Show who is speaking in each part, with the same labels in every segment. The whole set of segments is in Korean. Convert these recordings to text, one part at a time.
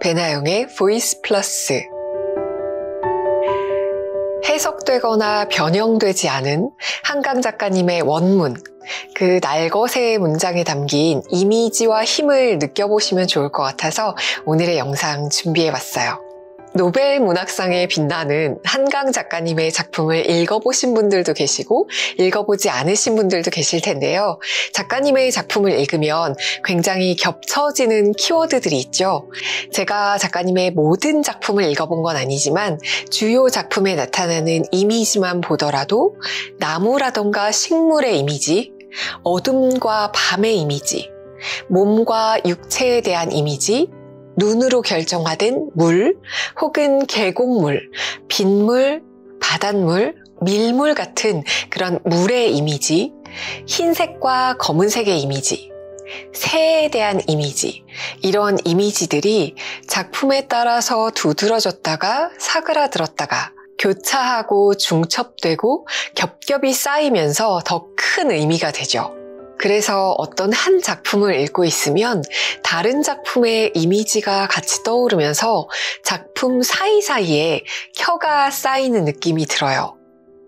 Speaker 1: 배나영의 보이스 플러스 해석되거나 변형되지 않은 한강 작가님의 원문, 그 날것의 문장에 담긴 이미지와 힘을 느껴보시면 좋을 것 같아서 오늘의 영상 준비해 봤어요. 노벨 문학상에 빛나는 한강 작가님의 작품을 읽어보신 분들도 계시고 읽어보지 않으신 분들도 계실 텐데요. 작가님의 작품을 읽으면 굉장히 겹쳐지는 키워드들이 있죠. 제가 작가님의 모든 작품을 읽어본 건 아니지만 주요 작품에 나타나는 이미지만 보더라도 나무라던가 식물의 이미지, 어둠과 밤의 이미지, 몸과 육체에 대한 이미지, 눈으로 결정화된 물 혹은 계곡물, 빗물, 바닷물, 밀물 같은 그런 물의 이미지, 흰색과 검은색의 이미지, 새에 대한 이미지, 이런 이미지들이 작품에 따라서 두드러졌다가 사그라들었다가 교차하고 중첩되고 겹겹이 쌓이면서 더 큰 의미가 되죠. 그래서 어떤 한 작품을 읽고 있으면 다른 작품의 이미지가 같이 떠오르면서 작품 사이사이에 혀가 쌓이는 느낌이 들어요.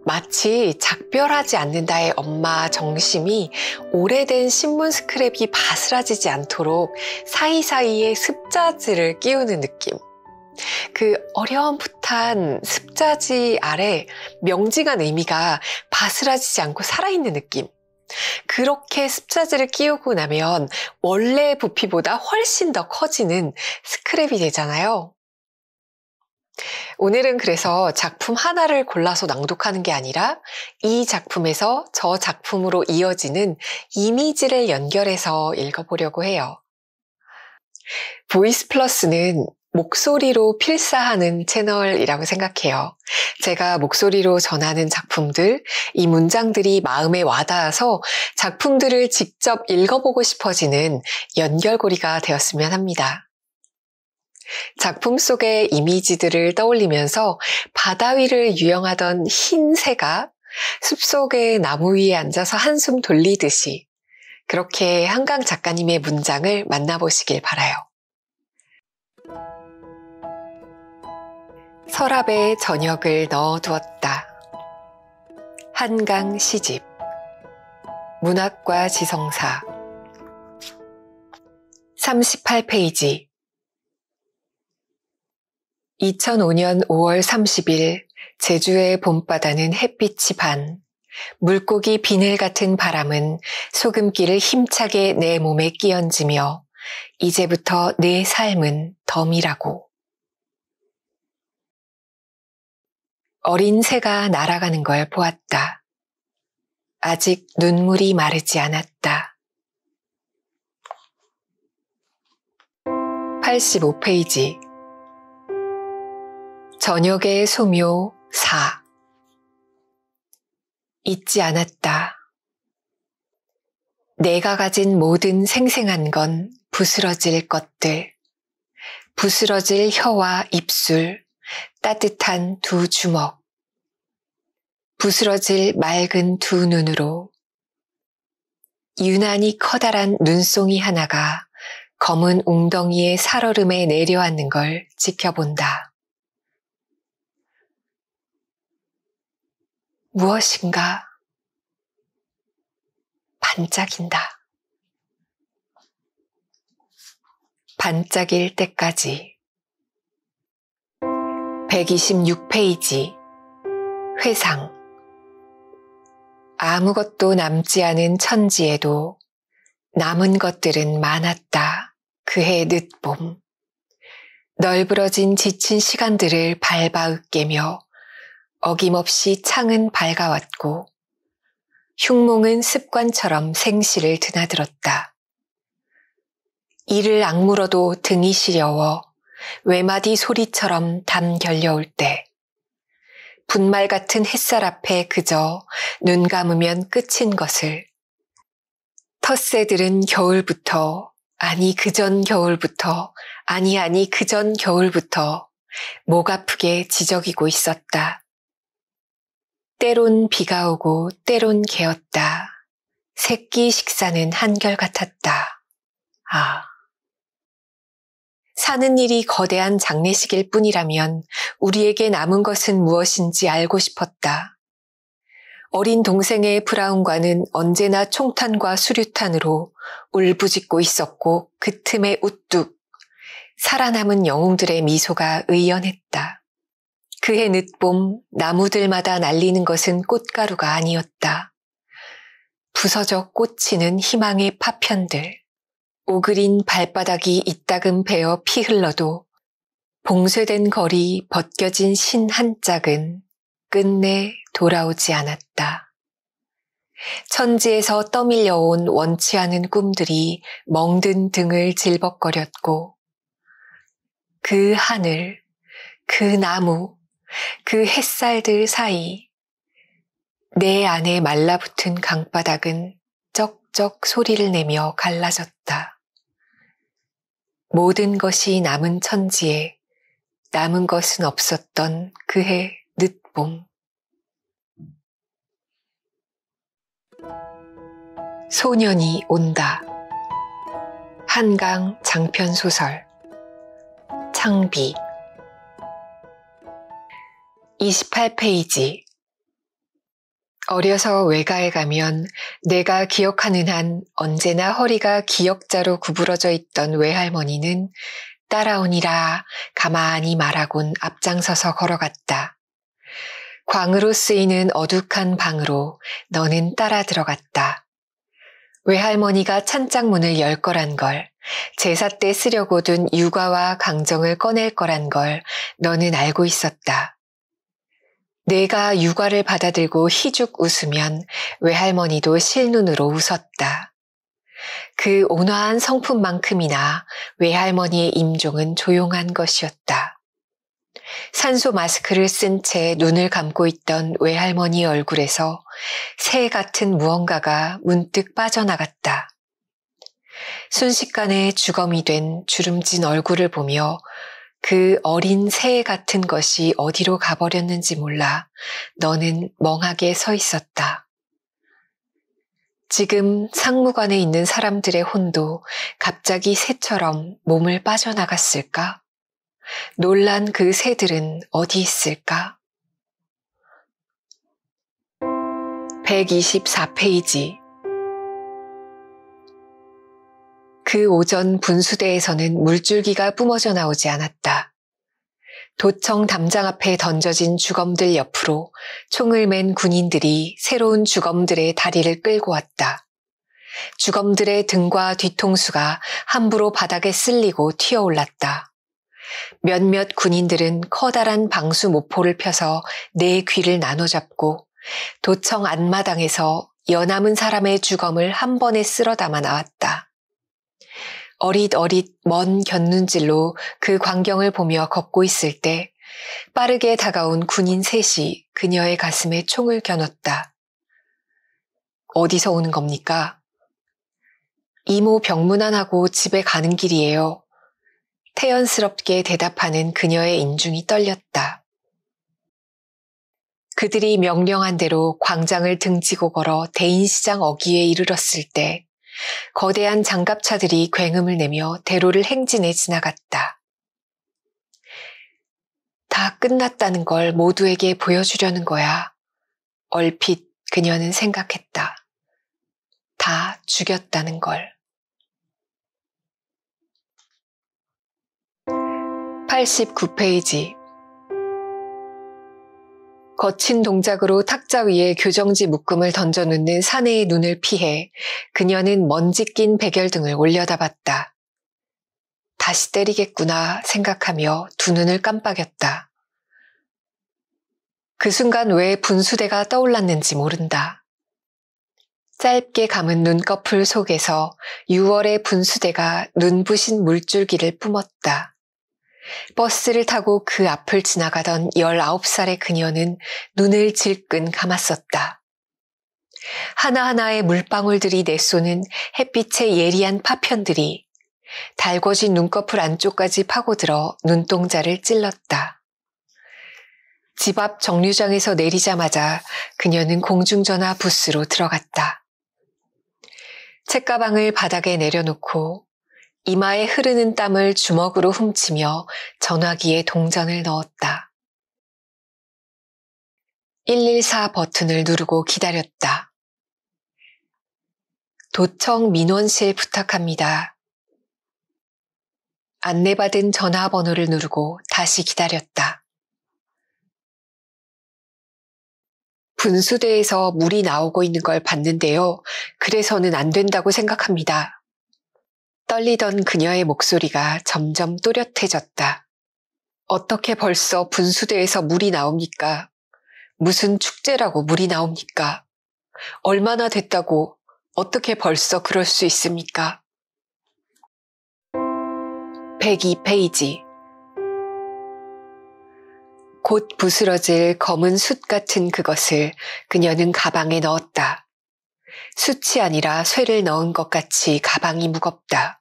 Speaker 1: 마치 작별하지 않는다의 엄마 정심이 오래된 신문 스크랩이 바스라지지 않도록 사이사이에 습자지를 끼우는 느낌. 그 어렴풋한 습자지 아래 명징한 의미가 바스라지지 않고 살아있는 느낌. 그렇게 습자지를 끼우고 나면 원래 부피보다 훨씬 더 커지는 스크랩이 되잖아요. 오늘은 그래서 작품 하나를 골라서 낭독하는 게 아니라 이 작품에서 저 작품으로 이어지는 이미지를 연결해서 읽어보려고 해요. 보이스 플러스는 목소리로 필사하는 채널이라고 생각해요. 제가 목소리로 전하는 작품들, 이 문장들이 마음에 와닿아서 작품들을 직접 읽어보고 싶어지는 연결고리가 되었으면 합니다. 작품 속의 이미지들을 떠올리면서 바다 위를 유영하던 흰 새가 숲속의 나무 위에 앉아서 한숨 돌리듯이 그렇게 한강 작가님의 문장을 만나보시길 바라요. 서랍에 저녁을 넣어 두었다. 한강 시집. 문학과 지성사. 38페이지. 2005년 5월 30일 제주의 봄바다는 햇빛이 반, 물고기 비늘 같은 바람은 소금기를 힘차게 내 몸에 끼얹으며 이제부터 내 삶은 덤이라고. 어린 새가 날아가는 걸 보았다. 아직 눈물이 마르지 않았다. 85페이지 저녁의 소묘 4 잊지 않았다. 내가 가진 모든 생생한 건 부스러질 것들, 부스러질 혀와 입술, 따뜻한 두 주먹, 부스러질 맑은 두 눈으로 유난히 커다란 눈송이 하나가 검은 웅덩이의 살얼음에 내려앉는 걸 지켜본다. 무엇인가 반짝인다. 반짝일 때까지. 126페이지 회상 아무것도 남지 않은 천지에도 남은 것들은 많았다. 그해 늦봄. 널브러진 지친 시간들을 밟아 으깨며 어김없이 창은 밝아왔고 흉몽은 습관처럼 생시를 드나들었다. 이를 악물어도 등이 시려워 외마디 소리처럼 담결려올 때 분말 같은 햇살 앞에 그저 눈 감으면 끝인 것을 텃새들은 겨울부터 아니 그 전 겨울부터 아니 아니 그 전 겨울부터 목 아프게 지저귀고 있었다. 때론 비가 오고 때론 개었다. 새끼 식사는 한결같았다. 아. 사는 일이 거대한 장례식일 뿐이라면 우리에게 남은 것은 무엇인지 알고 싶었다. 어린 동생의 브라운과는 언제나 총탄과 수류탄으로 울부짖고 있었고 그 틈에 우뚝 살아남은 영웅들의 미소가 의연했다. 그해 늦봄 나무들마다 날리는 것은 꽃가루가 아니었다. 부서져 꽂히는 희망의 파편들. 오그린 발바닥이 이따금 베어 피 흘러도 봉쇄된 거리 벗겨진 신 한 짝은 끝내 돌아오지 않았다. 천지에서 떠밀려온 원치 않은 꿈들이 멍든 등을 질벅거렸고 그 하늘, 그 나무, 그 햇살들 사이 내 안에 말라붙은 강바닥은 쩍쩍 소리를 내며 갈라졌다. 모든 것이 남은 천지에 남은 것은 없었던 그해 늦봄. 소년이 온다. 한강 장편소설. 창비. 28페이지. 어려서 외가에 가면 내가 기억하는 한 언제나 허리가 기억자로 구부러져 있던 외할머니는 따라오니라 가만히 말하곤 앞장서서 걸어갔다. 광으로 쓰이는 어둑한 방으로 너는 따라 들어갔다. 외할머니가 찬장문을 열 거란 걸, 제사 때 쓰려고 둔 육아와 강정을 꺼낼 거란 걸 너는 알고 있었다. 내가 육아를 받아들고 희죽 웃으면 외할머니도 실눈으로 웃었다. 그 온화한 성품만큼이나 외할머니의 임종은 조용한 것이었다. 산소 마스크를 쓴 채 눈을 감고 있던 외할머니 얼굴에서 새 같은 무언가가 문득 빠져나갔다. 순식간에 주검이 된 주름진 얼굴을 보며 그 어린 새 같은 것이 어디로 가버렸는지 몰라 너는 멍하게 서 있었다. 지금 상무관에 있는 사람들의 혼도 갑자기 새처럼 몸을 빠져나갔을까? 놀란 그 새들은 어디 있을까? 124페이지 그 오전 분수대에서는 물줄기가 뿜어져 나오지 않았다. 도청 담장 앞에 던져진 주검들 옆으로 총을 맨 군인들이 새로운 주검들의 다리를 끌고 왔다. 주검들의 등과 뒤통수가 함부로 바닥에 쓸리고 튀어올랐다. 몇몇 군인들은 커다란 방수 모포를 펴서 내 네 귀를 나눠잡고 도청 안마당에서 여남은 사람의 주검을 한 번에 쓸어 담아 나왔다. 어릿어릿 먼 곁눈질로 그 광경을 보며 걷고 있을 때 빠르게 다가온 군인 셋이 그녀의 가슴에 총을 겨눴다. 어디서 오는 겁니까? 이모 병문안하고 집에 가는 길이에요. 태연스럽게 대답하는 그녀의 인중이 떨렸다. 그들이 명령한 대로 광장을 등지고 걸어 대인시장 어귀에 이르렀을 때 거대한 장갑차들이 굉음을 내며 대로를 행진해 지나갔다. 다 끝났다는 걸 모두에게 보여주려는 거야. 얼핏 그녀는 생각했다. 다 죽였다는 걸. 89페이지 거친 동작으로 탁자 위에 교정지 묶음을 던져놓는 사내의 눈을 피해 그녀는 먼지 낀 백열등을 올려다봤다. 다시 때리겠구나 생각하며 두 눈을 깜빡였다. 그 순간 왜 분수대가 떠올랐는지 모른다. 짧게 감은 눈꺼풀 속에서 6월의 분수대가 눈부신 물줄기를 뿜었다. 버스를 타고 그 앞을 지나가던 19살의 그녀는 눈을 질끈 감았었다. 하나하나의 물방울들이 내쏘는 햇빛의 예리한 파편들이 달궈진 눈꺼풀 안쪽까지 파고들어 눈동자를 찔렀다. 집 앞 정류장에서 내리자마자 그녀는 공중전화 부스로 들어갔다. 책가방을 바닥에 내려놓고 이마에 흐르는 땀을 주먹으로 훔치며 전화기에 동전을 넣었다. 114 버튼을 누르고 기다렸다. 도청 민원실 부탁합니다. 안내받은 전화번호를 누르고 다시 기다렸다. 분수대에서 물이 나오고 있는 걸 봤는데요. 그래서는 안 된다고 생각합니다. 떨리던 그녀의 목소리가 점점 또렷해졌다. 어떻게 벌써 분수대에서 물이 나옵니까? 무슨 축제라고 물이 나옵니까? 얼마나 됐다고 어떻게 벌써 그럴 수 있습니까? 102페이지 곧 부스러질 검은 숯 같은 그것을 그녀는 가방에 넣었다. 숯이 아니라 쇠를 넣은 것 같이 가방이 무겁다.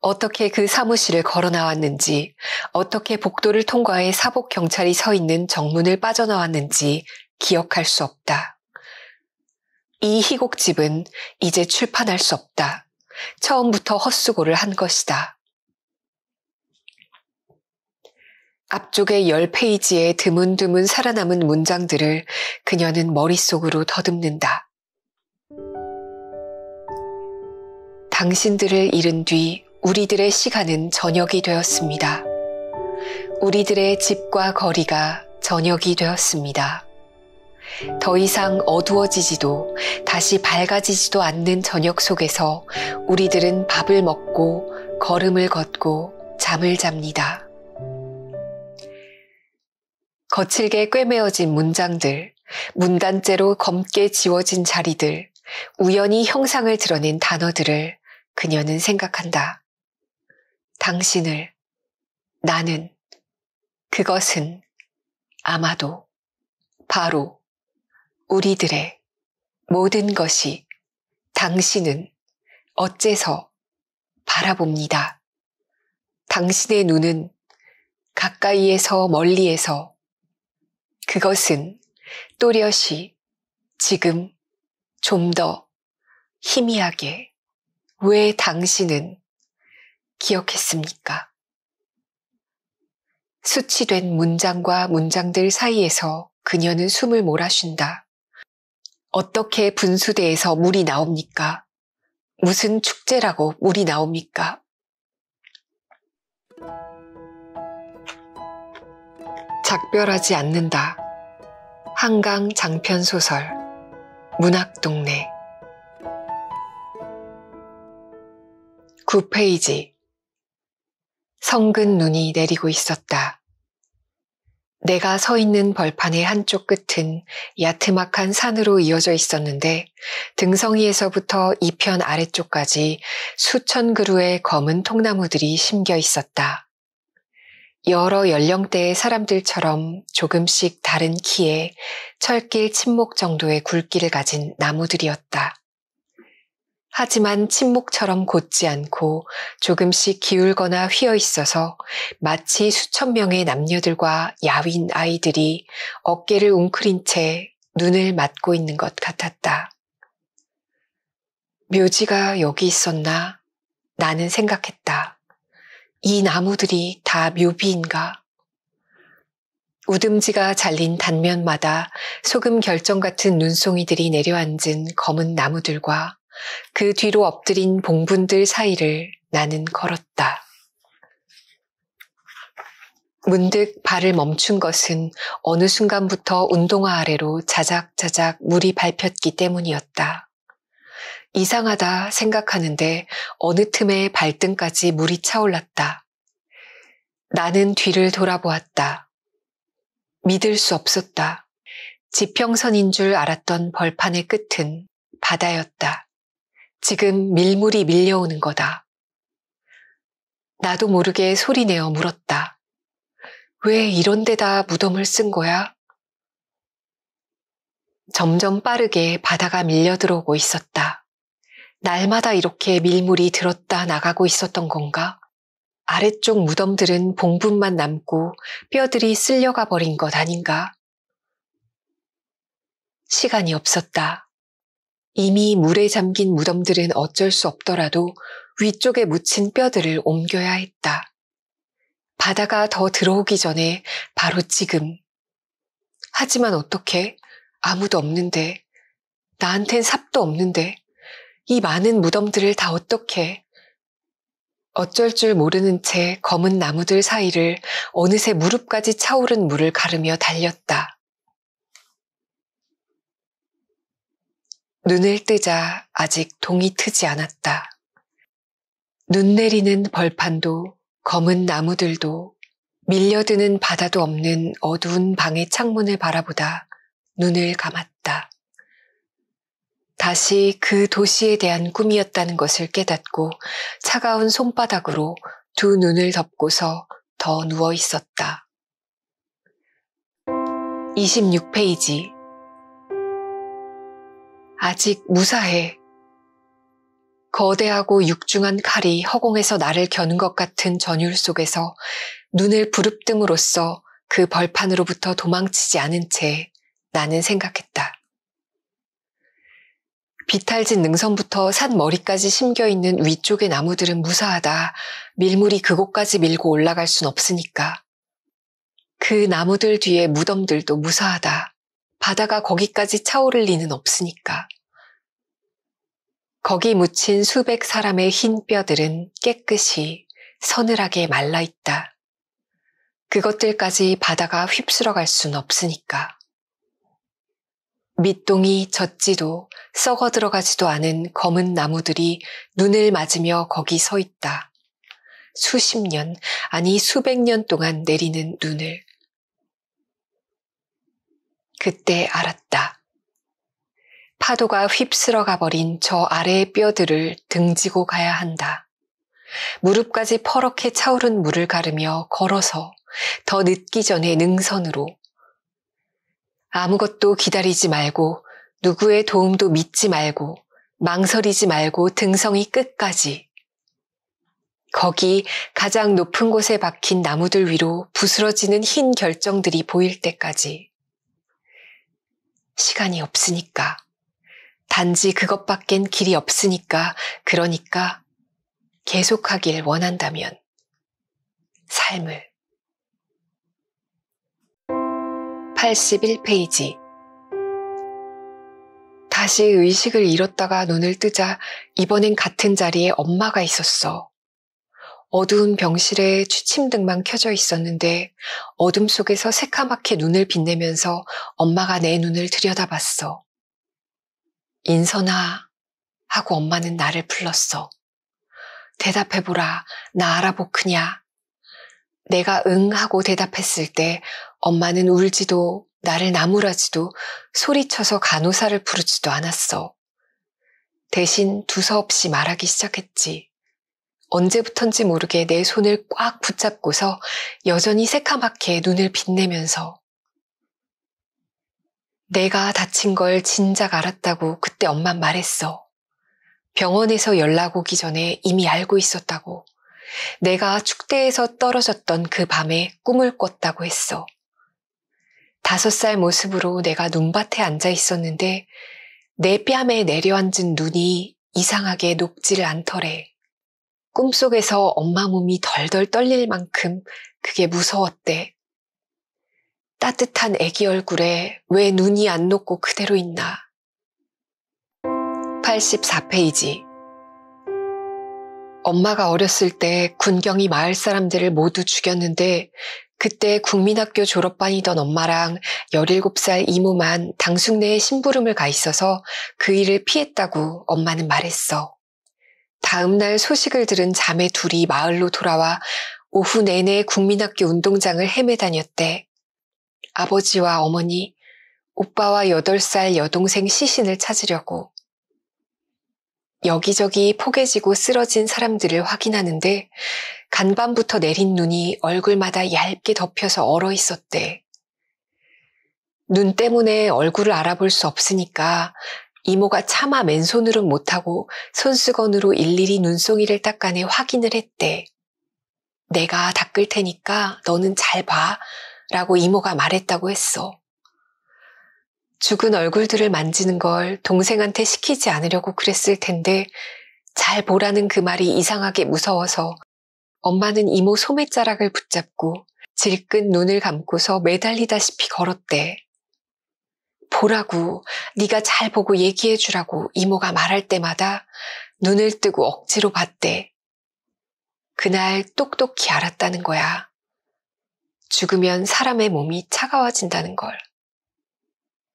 Speaker 1: 어떻게 그 사무실을 걸어 나왔는지, 어떻게 복도를 통과해 사복 경찰이 서 있는 정문을 빠져나왔는지 기억할 수 없다. 이 희곡집은 이제 출판할 수 없다. 처음부터 헛수고를 한 것이다. 앞쪽의 열페이지에 드문드문 살아남은 문장들을 그녀는 머릿속으로 더듬는다. 당신들을 잃은 뒤 우리들의 시간은 저녁이 되었습니다. 우리들의 집과 거리가 저녁이 되었습니다. 더 이상 어두워지지도 다시 밝아지지도 않는 저녁 속에서 우리들은 밥을 먹고 걸음을 걷고 잠을 잡니다. 거칠게 꿰매어진 문장들, 문단째로 검게 지워진 자리들, 우연히 형상을 드러낸 단어들을 그녀는 생각한다. 당신을, 나는, 그것은, 아마도, 바로, 우리들의 모든 것이 당신은 어째서 바라봅니다. 당신의 눈은 가까이에서 멀리에서 그것은 또렷이 지금 좀 더 희미하게 왜 당신은 기억했습니까? 수치된 문장과 문장들 사이에서 그녀는 숨을 몰아쉰다. 어떻게 분수대에서 물이 나옵니까? 무슨 축제라고 물이 나옵니까? 작별하지 않는다. 한강 장편소설 문학동네 9페이지. 성근 눈이 내리고 있었다. 내가 서 있는 벌판의 한쪽 끝은 야트막한 산으로 이어져 있었는데 등성이에서부터 이편 아래쪽까지 수천 그루의 검은 통나무들이 심겨 있었다. 여러 연령대의 사람들처럼 조금씩 다른 키에 철길 침목 정도의 굵기를 가진 나무들이었다. 하지만 침묵처럼 곧지 않고 조금씩 기울거나 휘어 있어서 마치 수천 명의 남녀들과 야윈 아이들이 어깨를 웅크린 채 눈을 맞고 있는 것 같았다. 묘지가 여기 있었나? 나는 생각했다. 이 나무들이 다 묘비인가? 우듬지가 잘린 단면마다 소금 결정 같은 눈송이들이 내려앉은 검은 나무들과 그 뒤로 엎드린 봉분들 사이를 나는 걸었다. 문득 발을 멈춘 것은 어느 순간부터 운동화 아래로 자작자작 물이 밟혔기 때문이었다. 이상하다 생각하는데 어느 틈에 발등까지 물이 차올랐다. 나는 뒤를 돌아보았다. 믿을 수 없었다. 지평선인 줄 알았던 벌판의 끝은 바다였다. 지금 밀물이 밀려오는 거다. 나도 모르게 소리내어 물었다. 왜 이런 데다 무덤을 쓴 거야? 점점 빠르게 바다가 밀려 들어오고 있었다. 날마다 이렇게 밀물이 들었다 나가고 있었던 건가? 아래쪽 무덤들은 봉분만 남고 뼈들이 쓸려가 버린 것 아닌가? 시간이 없었다. 이미 물에 잠긴 무덤들은 어쩔 수 없더라도 위쪽에 묻힌 뼈들을 옮겨야 했다. 바다가 더 들어오기 전에 바로 지금. 하지만 어떻게? 아무도 없는데. 나한텐 삽도 없는데. 이 많은 무덤들을 다 어떻게? 어쩔 줄 모르는 채 검은 나무들 사이를 어느새 무릎까지 차오른 물을 가르며 달렸다. 눈을 뜨자 아직 동이 트지 않았다. 눈 내리는 벌판도 검은 나무들도 밀려드는 바다도 없는 어두운 방의 창문을 바라보다 눈을 감았다. 다시 그 도시에 대한 꿈이었다는 것을 깨닫고 차가운 손바닥으로 두 눈을 덮고서 더 누워 있었다. 26페이지 아직 무사해. 거대하고 육중한 칼이 허공에서 나를 겨눈 것 같은 전율 속에서 눈을 부릅뜸으로써 그 벌판으로부터 도망치지 않은 채 나는 생각했다. 비탈진 능선부터 산 머리까지 심겨 있는 위쪽의 나무들은 무사하다. 밀물이 그곳까지 밀고 올라갈 순 없으니까. 그 나무들 뒤에 무덤들도 무사하다. 바다가 거기까지 차오를 리는 없으니까. 거기 묻힌 수백 사람의 흰 뼈들은 깨끗이 서늘하게 말라 있다. 그것들까지 바다가 휩쓸어 갈 순 없으니까. 밑동이 젖지도 썩어 들어가지도 않은 검은 나무들이 눈을 맞으며 거기 서 있다. 수십 년, 아니 수백 년 동안 내리는 눈을. 그때 알았다. 파도가 휩쓸어 가버린 저 아래의 뼈들을 등지고 가야 한다. 무릎까지 퍼렇게 차오른 물을 가르며 걸어서 더 늦기 전에 능선으로 아무것도 기다리지 말고 누구의 도움도 믿지 말고 망설이지 말고 등성이 끝까지 거기 가장 높은 곳에 박힌 나무들 위로 부스러지는 흰 결정들이 보일 때까지 시간이 없으니까. 단지 그것밖엔 길이 없으니까, 그러니까 계속하길 원한다면 삶을 81페이지 다시 의식을 잃었다가 눈을 뜨자 이번엔 같은 자리에 엄마가 있었어. 어두운 병실에 취침등만 켜져 있었는데 어둠 속에서 새카맣게 눈을 빛내면서 엄마가 내 눈을 들여다봤어. 인선아 하고 엄마는 나를 불렀어. 대답해보라. 나 알아보크냐. 내가 응 하고 대답했을 때 엄마는 울지도 나를 나무라지도 소리쳐서 간호사를 부르지도 않았어. 대신 두서없이 말하기 시작했지. 언제부턴지 모르게 내 손을 꽉 붙잡고서 여전히 새카맣게 눈을 빛내면서 내가 다친 걸 진작 알았다고 그때 엄만 말했어. 병원에서 연락 오기 전에 이미 알고 있었다고. 내가 축대에서 떨어졌던 그 밤에 꿈을 꿨다고 했어. 다섯 살 모습으로 내가 눈밭에 앉아 있었는데 내 뺨에 내려앉은 눈이 이상하게 녹지를 않더래. 꿈속에서 엄마 몸이 덜덜 떨릴 만큼 그게 무서웠대. 따뜻한 애기 얼굴에 왜 눈이 안 녹고 그대로 있나. 84페이지. 엄마가 어렸을 때 군경이 마을 사람들을 모두 죽였는데 그때 국민학교 졸업반이던 엄마랑 17살 이모만 당숙내에 심부름을 가 있어서 그 일을 피했다고 엄마는 말했어. 다음날 소식을 들은 자매 둘이 마을로 돌아와 오후 내내 국민학교 운동장을 헤매 다녔대. 아버지와 어머니, 오빠와 8살 여동생 시신을 찾으려고. 여기저기 포개지고 쓰러진 사람들을 확인하는데 간밤부터 내린 눈이 얼굴마다 얇게 덮여서 얼어 있었대. 눈 때문에 얼굴을 알아볼 수 없으니까 이모가 차마 맨손으론 못하고 손수건으로 일일이 눈송이를 닦아내 확인을 했대. 내가 닦을 테니까 너는 잘 봐. 라고 이모가 말했다고 했어. 죽은 얼굴들을 만지는 걸 동생한테 시키지 않으려고 그랬을 텐데 잘 보라는 그 말이 이상하게 무서워서 엄마는 이모 소매자락을 붙잡고 질끈 눈을 감고서 매달리다시피 걸었대. 보라고 네가 잘 보고 얘기해 주라고 이모가 말할 때마다 눈을 뜨고 억지로 봤대. 그날 똑똑히 알았다는 거야. 죽으면 사람의 몸이 차가워진다는 걸.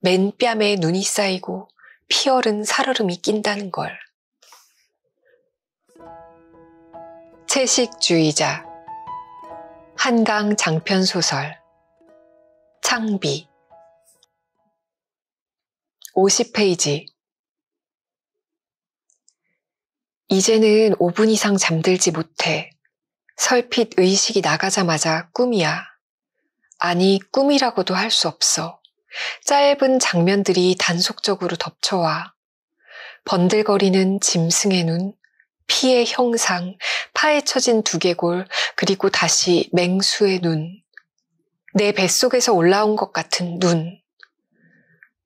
Speaker 1: 맨뺨에 눈이 쌓이고 피어른 살얼음이 낀다는 걸. 채식주의자 한강 장편소설 창비 50페이지. 이제는 5분 이상 잠들지 못해. 설핏 의식이 나가자마자 꿈이야. 아니, 꿈이라고도 할 수 없어. 짧은 장면들이 단속적으로 덮쳐와. 번들거리는 짐승의 눈, 피의 형상, 파헤쳐진 두개골, 그리고 다시 맹수의 눈. 내 뱃속에서 올라온 것 같은 눈.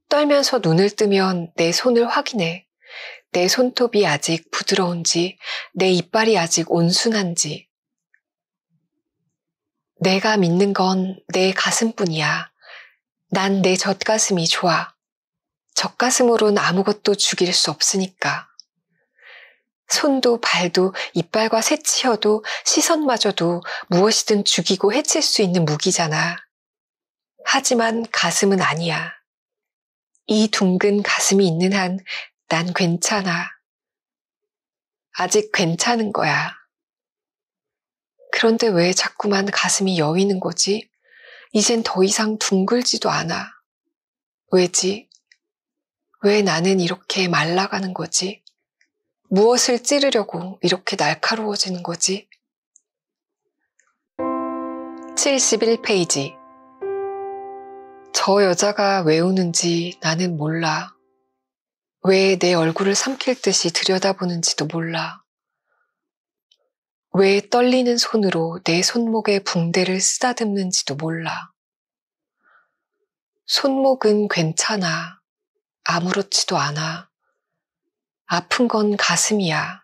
Speaker 1: 떨면서 눈을 뜨면 내 손을 확인해. 내 손톱이 아직 부드러운지, 내 이빨이 아직 온순한지. 내가 믿는 건 내 가슴뿐이야. 난 내 젖가슴이 좋아. 젖가슴으론 아무것도 죽일 수 없으니까. 손도 발도 이빨과 새치어도 시선마저도 무엇이든 죽이고 해칠 수 있는 무기잖아. 하지만 가슴은 아니야. 이 둥근 가슴이 있는 한 난 괜찮아. 아직 괜찮은 거야. 그런데 왜 자꾸만 가슴이 여위는 거지? 이젠 더 이상 둥글지도 않아. 왜지? 왜 나는 이렇게 말라가는 거지? 무엇을 찌르려고 이렇게 날카로워지는 거지? 71페이지 저 여자가 왜 우는지 나는 몰라. 왜 내 얼굴을 삼킬 듯이 들여다보는지도 몰라. 왜 떨리는 손으로 내 손목의 붕대를 쓰다듬는지도 몰라. 손목은 괜찮아. 아무렇지도 않아. 아픈 건 가슴이야.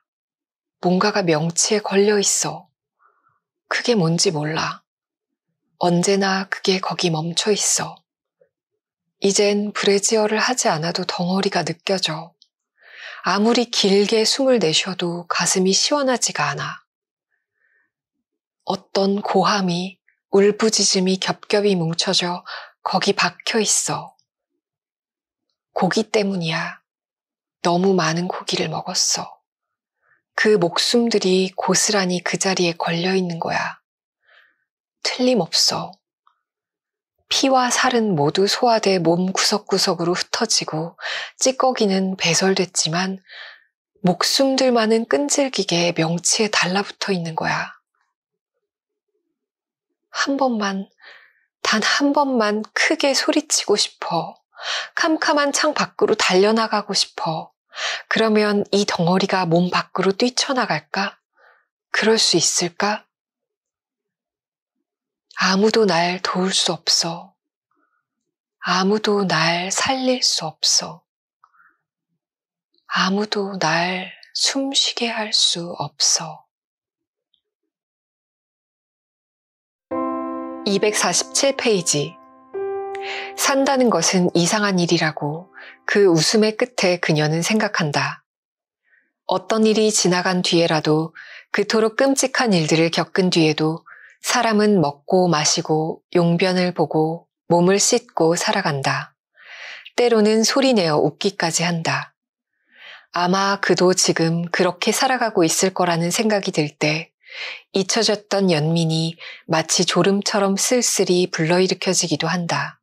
Speaker 1: 뭔가가 명치에 걸려 있어. 그게 뭔지 몰라. 언제나 그게 거기 멈춰 있어. 이젠 브레지어를 하지 않아도 덩어리가 느껴져. 아무리 길게 숨을 내쉬어도 가슴이 시원하지가 않아. 어떤 고함이 울부짖음이 겹겹이 뭉쳐져 거기 박혀 있어. 고기 때문이야. 너무 많은 고기를 먹었어. 그 목숨들이 고스란히 그 자리에 걸려 있는 거야. 틀림없어. 피와 살은 모두 소화돼 몸 구석구석으로 흩어지고 찌꺼기는 배설됐지만 목숨들만은 끈질기게 명치에 달라붙어 있는 거야. 한 번만, 단 한 번만 크게 소리치고 싶어. 캄캄한 창 밖으로 달려나가고 싶어. 그러면 이 덩어리가 몸 밖으로 뛰쳐나갈까? 그럴 수 있을까? 아무도 날 도울 수 없어. 아무도 날 살릴 수 없어. 아무도 날 숨쉬게 할 수 없어. 247페이지. 산다는 것은 이상한 일이라고 그 웃음의 끝에 그녀는 생각한다. 어떤 일이 지나간 뒤에라도 그토록 끔찍한 일들을 겪은 뒤에도 사람은 먹고 마시고 용변을 보고 몸을 씻고 살아간다. 때로는 소리내어 웃기까지 한다. 아마 그도 지금 그렇게 살아가고 있을 거라는 생각이 들 때 잊혀졌던 연민이 마치 졸음처럼 쓸쓸히 불러일으켜지기도 한다.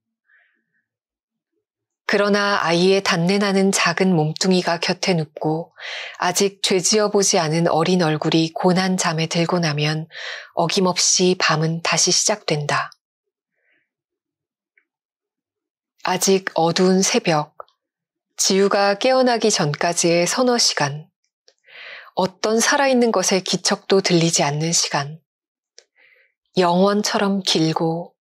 Speaker 1: 그러나 아이의 단내나는 작은 몸뚱이가 곁에 눕고 아직 죄지어 보지 않은 어린 얼굴이 고난 잠에 들고 나면 어김없이 밤은 다시 시작된다. 아직 어두운 새벽, 지우가 깨어나기 전까지의 서너 시간, 어떤 살아있는 것의 기척도 들리지 않는 시간, 영원처럼 길고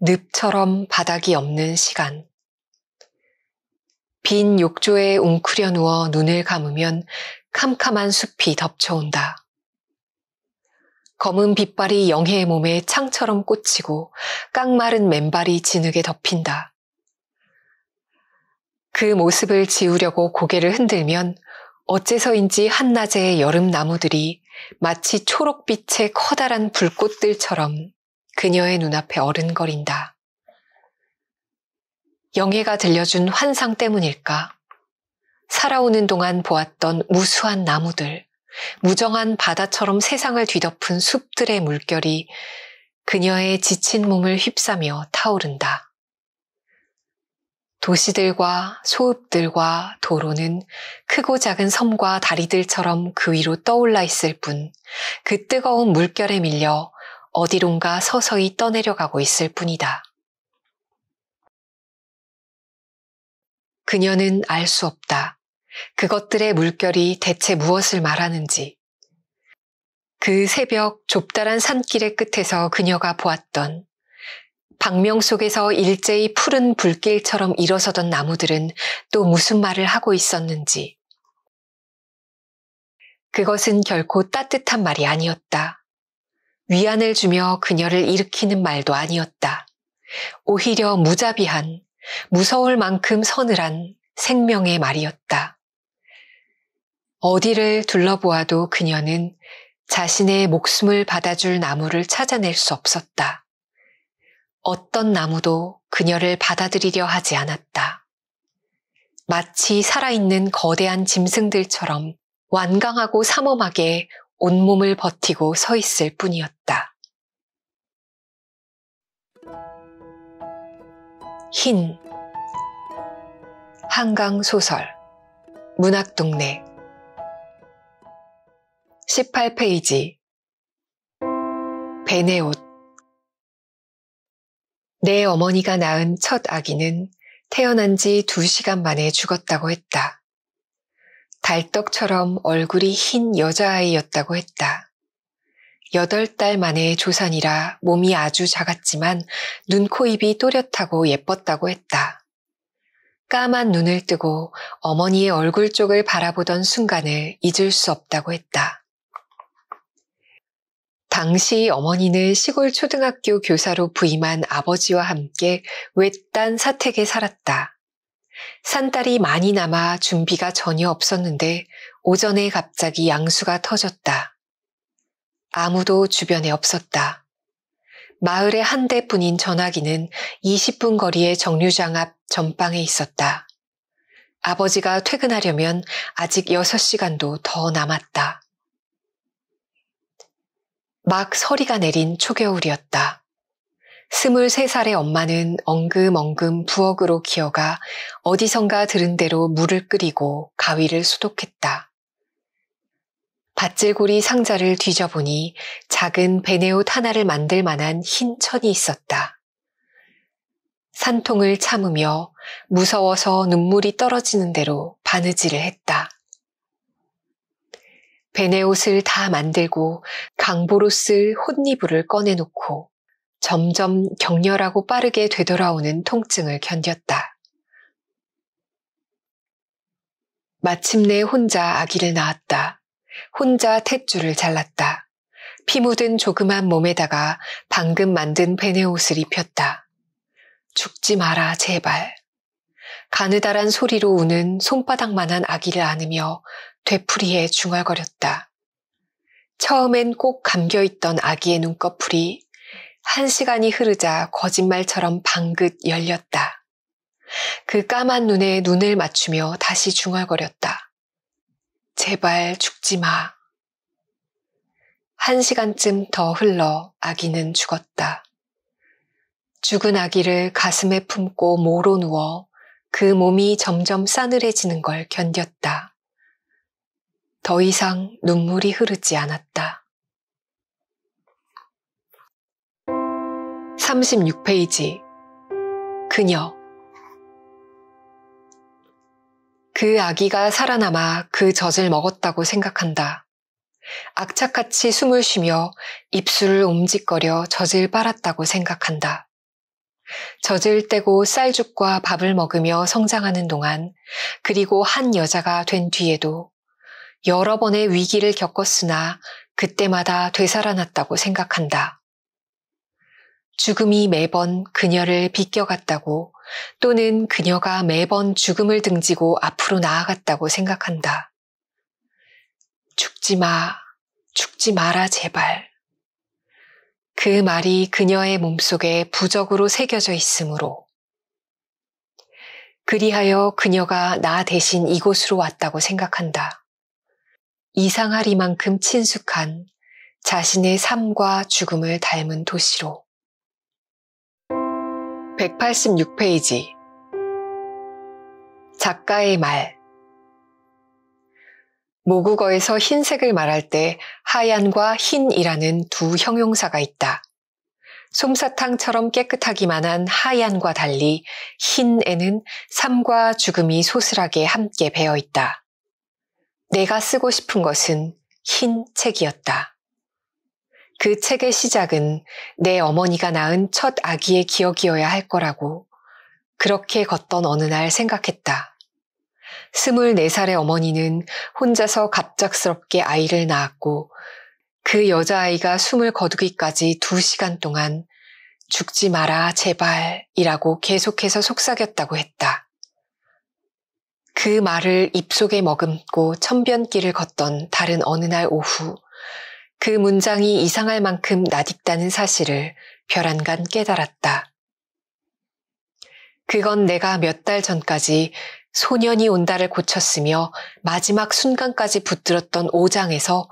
Speaker 1: 늪처럼 바닥이 없는 시간. 빈 욕조에 웅크려 누워 눈을 감으면 캄캄한 숲이 덮쳐온다. 검은 빛발이 영해의 몸에 창처럼 꽂히고 깡마른 맨발이 진흙에 덮인다. 그 모습을 지우려고 고개를 흔들면 어째서인지 한낮의 여름 나무들이 마치 초록빛의 커다란 불꽃들처럼 그녀의 눈앞에 어른거린다. 영예가 들려준 환상 때문일까? 살아오는 동안 보았던 무수한 나무들, 무정한 바다처럼 세상을 뒤덮은 숲들의 물결이 그녀의 지친 몸을 휩싸며 타오른다. 도시들과 소읍들과 도로는 크고 작은 섬과 다리들처럼 그 위로 떠올라 있을 뿐, 그 뜨거운 물결에 밀려 어디론가 서서히 떠내려가고 있을 뿐이다. 그녀는 알 수 없다. 그것들의 물결이 대체 무엇을 말하는지. 그 새벽 좁다란 산길의 끝에서 그녀가 보았던 박명 속에서 일제히 푸른 불길처럼 일어서던 나무들은 또 무슨 말을 하고 있었는지. 그것은 결코 따뜻한 말이 아니었다. 위안을 주며 그녀를 일으키는 말도 아니었다. 오히려 무자비한 무서울 만큼 서늘한 생명의 말이었다. 어디를 둘러보아도 그녀는 자신의 목숨을 받아줄 나무를 찾아낼 수 없었다. 어떤 나무도 그녀를 받아들이려 하지 않았다. 마치 살아있는 거대한 짐승들처럼 완강하고 삼엄하게 온몸을 버티고 서 있을 뿐이었다. 흰 한강 소설 문학 동네 18페이지 베네 옷내 어머니가 낳은 첫 아기는 태어난 지 2시간 만에 죽었다고 했다. 달떡처럼 얼굴이 흰 여자아이였다고 했다. 여덟 달 만에 조산이라 몸이 아주 작았지만 눈, 코, 입이 또렷하고 예뻤다고 했다. 까만 눈을 뜨고 어머니의 얼굴 쪽을 바라보던 순간을 잊을 수 없다고 했다. 당시 어머니는 시골 초등학교 교사로 부임한 아버지와 함께 외딴 사택에 살았다. 산딸이 많이 남아 준비가 전혀 없었는데 오전에 갑자기 양수가 터졌다. 아무도 주변에 없었다. 마을의 한 대뿐인 전화기는 20분 거리의 정류장 앞 전방에 있었다. 아버지가 퇴근하려면 아직 6시간도 더 남았다. 막 서리가 내린 초겨울이었다. 23살의 엄마는 엉금엉금 부엌으로 기어가 어디선가 들은 대로 물을 끓이고 가위를 소독했다. 밧줄고리 상자를 뒤져보니 작은 베네옷 하나를 만들 만한 흰 천이 있었다. 산통을 참으며 무서워서 눈물이 떨어지는 대로 바느질을 했다. 베네옷을 다 만들고 강보로 쓸 혼니부를 꺼내놓고 점점 격렬하고 빠르게 되돌아오는 통증을 견뎠다. 마침내 혼자 아기를 낳았다. 혼자 탯줄을 잘랐다. 피 묻은 조그만 몸에다가 방금 만든 베네 옷을 입혔다. 죽지 마라, 제발. 가느다란 소리로 우는 손바닥만한 아기를 안으며 되풀이에 중얼거렸다. 처음엔 꼭 감겨있던 아기의 눈꺼풀이 한 시간이 흐르자 거짓말처럼 방긋 열렸다. 그 까만 눈에 눈을 맞추며 다시 중얼거렸다. 제발 죽지 마. 한 시간쯤 더 흘러 아기는 죽었다. 죽은 아기를 가슴에 품고 모로 누워 그 몸이 점점 싸늘해지는 걸 견뎠다. 더 이상 눈물이 흐르지 않았다. 36페이지. 그녀. 그 아기가 살아남아 그 젖을 먹었다고 생각한다. 악착같이 숨을 쉬며 입술을 움직거려 젖을 빨았다고 생각한다. 젖을 떼고 쌀죽과 밥을 먹으며 성장하는 동안 그리고 한 여자가 된 뒤에도 여러 번의 위기를 겪었으나 그때마다 되살아났다고 생각한다. 죽음이 매번 그녀를 비껴갔다고 또는 그녀가 매번 죽음을 등지고 앞으로 나아갔다고 생각한다. 죽지 마, 죽지 마라, 제발. 그 말이 그녀의 몸속에 부적으로 새겨져 있으므로 그리하여 그녀가 나 대신 이곳으로 왔다고 생각한다. 이상하리만큼 친숙한 자신의 삶과 죽음을 닮은 도시로. 186페이지 작가의 말 모국어에서 흰색을 말할 때 하얀과 흰이라는 두 형용사가 있다. 솜사탕처럼 깨끗하기만한 하얀과 달리 흰에는 삶과 죽음이 소슬하게 함께 배어 있다. 내가 쓰고 싶은 것은 흰 책이었다. 그 책의 시작은 내 어머니가 낳은 첫 아기의 기억이어야 할 거라고 그렇게 걷던 어느 날 생각했다. 24살의 어머니는 혼자서 갑작스럽게 아이를 낳았고 그 여자아이가 숨을 거두기까지 두시간 동안 죽지 마라, 제발, 이라고 계속해서 속삭였다고 했다. 그 말을 입속에 머금고 천변길을 걷던 다른 어느 날 오후, 그 문장이 이상할 만큼 낯익다는 사실을 별안간 깨달았다. 그건 내가 몇 달 전까지 소년이 온다를 고쳤으며 마지막 순간까지 붙들었던 오장에서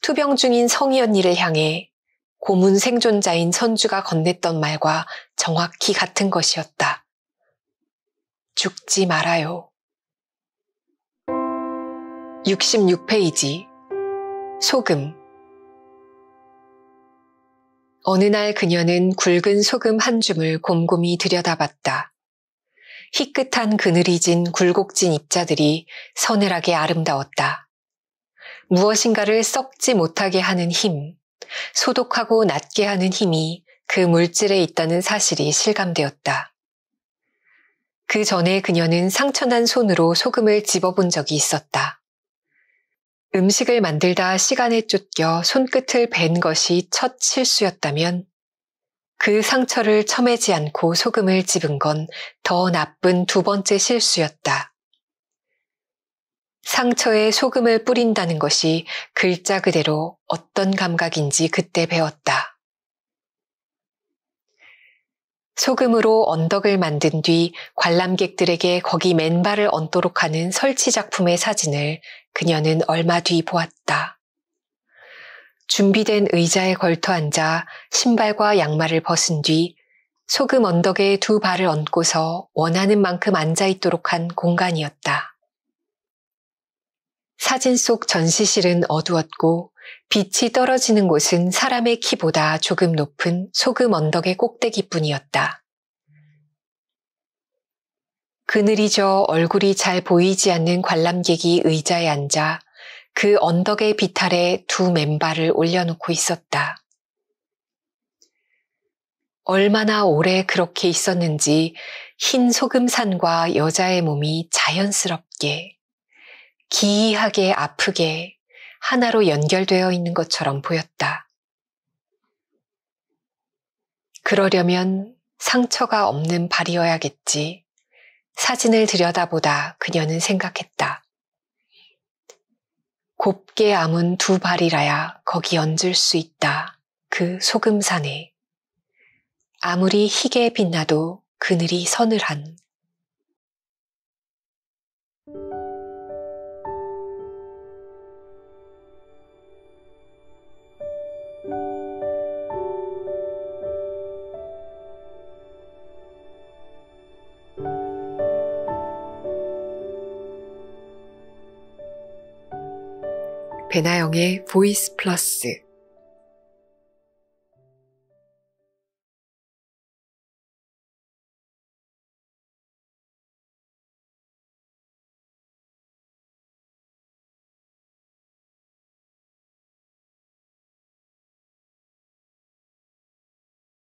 Speaker 1: 투병 중인 성희 언니를 향해 고문 생존자인 선주가 건넸던 말과 정확히 같은 것이었다. 죽지 말아요. 66페이지. 소금. 어느 날 그녀는 굵은 소금 한 줌을 곰곰이 들여다봤다. 희끗한 그늘이 진 굴곡진 입자들이 서늘하게 아름다웠다. 무엇인가를 썩지 못하게 하는 힘, 소독하고 낫게 하는 힘이 그 물질에 있다는 사실이 실감되었다. 그 전에 그녀는 상처난 손으로 소금을 집어본 적이 있었다. 음식을 만들다 시간에 쫓겨 손끝을 벤 것이 첫 실수였다면 그 상처를 처매지 않고 소금을 집은 건 더 나쁜 두 번째 실수였다. 상처에 소금을 뿌린다는 것이 글자 그대로 어떤 감각인지 그때 배웠다. 소금으로 언덕을 만든 뒤 관람객들에게 거기 맨발을 얹도록 하는 설치 작품의 사진을 그녀는 얼마 뒤 보았다. 준비된 의자에 걸터 앉아 신발과 양말을 벗은 뒤 소금 언덕에 두 발을 얹고서 원하는 만큼 앉아 있도록 한 공간이었다. 사진 속 전시실은 어두웠고 빛이 떨어지는 곳은 사람의 키보다 조금 높은 소금 언덕의 꼭대기뿐이었다. 그늘이 져 얼굴이 잘 보이지 않는 관람객이 의자에 앉아 그 언덕의 비탈에 두 맨발을 올려놓고 있었다. 얼마나 오래 그렇게 있었는지 흰 소금산과 여자의 몸이 자연스럽게, 기이하게 아프게 하나로 연결되어 있는 것처럼 보였다. 그러려면 상처가 없는 발이어야겠지. 사진을 들여다보다 그녀는 생각했다. 곱게 암은 두 발이라야 거기 얹을 수 있다. 그 소금산에. 아무리 희게 빛나도 그늘이 서늘한 배나영의 보이스 플러스